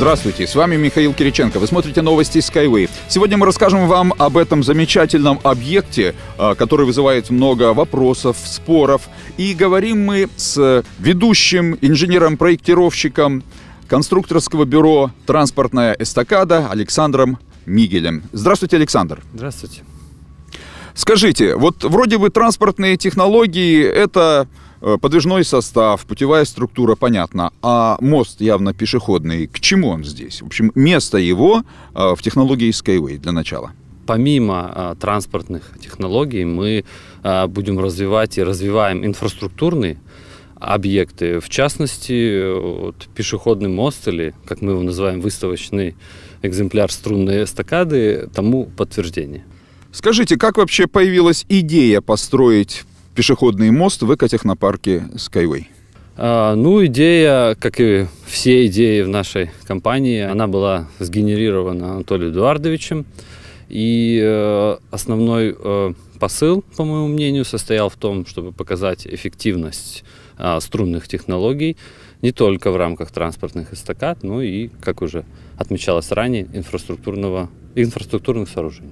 Здравствуйте, с вами Михаил Кириченко. Вы смотрите новости Skyway. Сегодня мы расскажем вам об этом замечательном объекте, а, который вызывает много вопросов, споров. И говорим мы с ведущим инженером-проектировщиком конструкторского бюро «Транспортная эстакада» Александром Мигелем. Здравствуйте, Александр. Здравствуйте. Скажите, вот вроде бы транспортные технологии – это Э, подвижной состав, путевая структура, понятно. А мост явно пешеходный. К чему он здесь? В общем, место его э, в технологии Skyway для начала. Помимо э, транспортных технологий мы будем развивать и развиваем инфраструктурные объекты. В частности, вот, пешеходный мост или, как мы его называем, выставочный экземпляр струнной эстакады тому подтверждение. Скажите, как вообще появилась идея построить пешеходный мост в экотехнопарке Skyway? А, ну, идея, как и все идеи в нашей компании, она была сгенерирована Анатолием Эдуардовичем. И э, основной э, посыл, по моему мнению, состоял в том, чтобы показать эффективность а, струнных технологий не только в рамках транспортных эстакад, но и, как уже отмечалось ранее, инфраструктурного, инфраструктурных сооружений.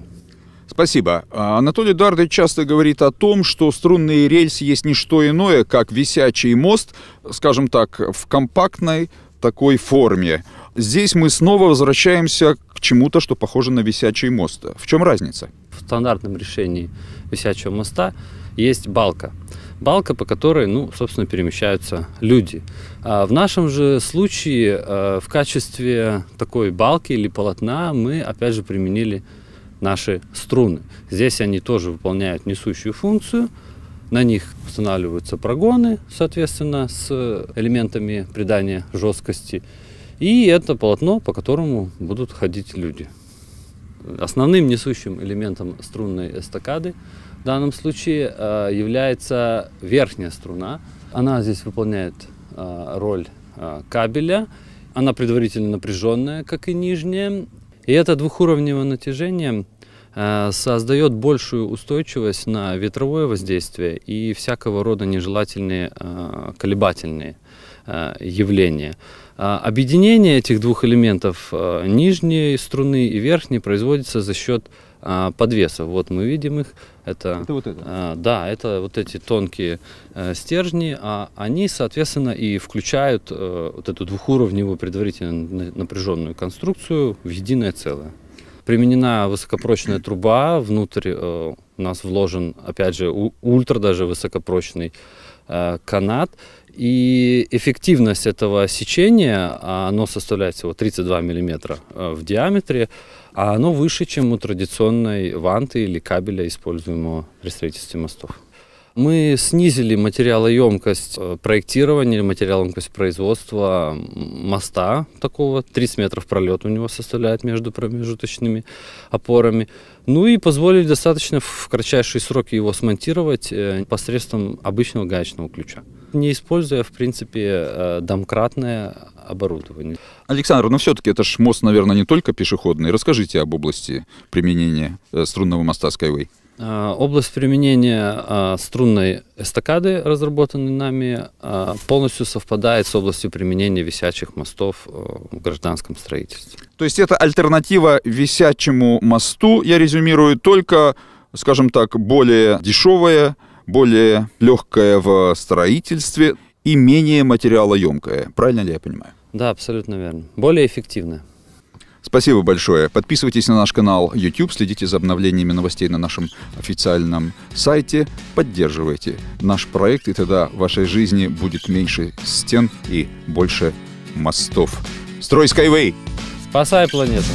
Спасибо. А, Анатолий Дарды часто говорит о том, что струнные рельсы есть не что иное, как висячий мост, скажем так, в компактной такой форме. Здесь мы снова возвращаемся к чему-то, что похоже на висячий мост. В чем разница? В стандартном решении висячего моста есть балка. Балка, по которой, ну, собственно, перемещаются люди. А в нашем же случае э, в качестве такой балки или полотна мы, опять же, применили наши струны. Здесь они тоже выполняют несущую функцию. На них устанавливаются прогоны, соответственно, с э, элементами придания жесткости. И это полотно, по которому будут ходить люди. Основным несущим элементом струнной эстакады в данном случае э, является верхняя струна. Она здесь выполняет э, роль кабеля. Она предварительно напряженная, как и нижняя. И это двухуровневое натяжение э, создает большую устойчивость на ветровое воздействие и всякого рода нежелательные э, колебательные э, явления. Объединение этих двух элементов нижней струны и верхней производится за счет а, подвесов. Вот мы видим их. Это, это вот это? А, да, это вот эти тонкие э, стержни. А они, соответственно, и включают э, вот эту двухуровневую предварительно напряженную конструкцию в единое целое. Применена высокопрочная труба, внутрь э, у нас вложен, опять же, ультра даже высокопрочный канат, и эффективность этого сечения, а, оно составляет всего 32 мм э, в диаметре, а оно выше, чем у традиционной ванты или кабеля, используемого при строительстве мостов. Мы снизили материалоемкость э, проектирования, материалоемкость производства моста такого. 30 метров пролет у него составляет между промежуточными опорами. Ну и позволили достаточно в кратчайшие сроки его смонтировать э, посредством обычного гаечного ключа, не используя, в принципе, э, домкратное оборудование. Александр, но ну все-таки это ж мост, наверное, не только пешеходный. Расскажите об области применения струнного моста Skyway. Э, область применения э, струнной эстакады, разработанной нами, э, полностью совпадает с областью применения висячих мостов в гражданском строительстве. То есть это альтернатива висячему мосту, я резюмирую, только, скажем так, более дешевая, более легкая в строительстве и менее материалоемкая. Правильно ли я понимаю? Да, абсолютно верно. Более эффективная. Спасибо большое. Подписывайтесь на наш канал YouTube, следите за обновлениями новостей на нашем официальном сайте, поддерживайте наш проект, и тогда в вашей жизни будет меньше стен и больше мостов. Строй Skyway! Спасай планету!